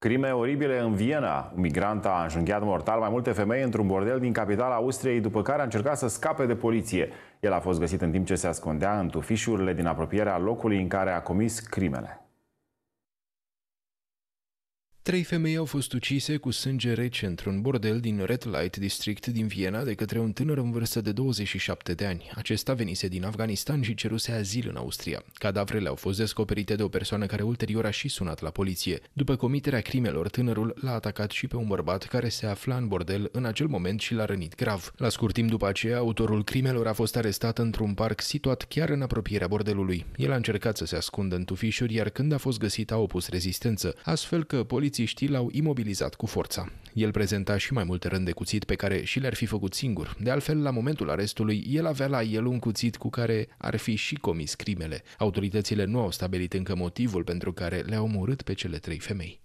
Crime oribile în Viena. Un migrant a înjunghiat mortal mai multe femei într-un bordel din capitala Austriei, după care a încercat să scape de poliție. El a fost găsit în timp ce se ascundea în tufișurile din apropierea locului în care a comis crimele. Trei femei au fost ucise cu sânge rece într-un bordel din Red Light District din Viena de către un tânăr în vârstă de 27 de ani. Acesta venise din Afganistan și ceruse azil în Austria. Cadavrele au fost descoperite de o persoană care ulterior a și sunat la poliție. După comiterea crimelor, tânărul l-a atacat și pe un bărbat care se afla în bordel în acel moment și l-a rănit grav. La scurt timp după aceea, autorul crimelor a fost arestat într-un parc situat chiar în apropierea bordelului. El a încercat să se ascundă în tufișuri, iar când a fost găsit a opus rezistență, astfel că poliția polițiștii l-au imobilizat cu forța. El prezenta și mai multe rând de cuțit pe care și le-ar fi făcut singur. De altfel, la momentul arestului, el avea la el un cuțit cu care ar fi și comis crimele. Autoritățile nu au stabilit încă motivul pentru care le-au omorât pe cele trei femei.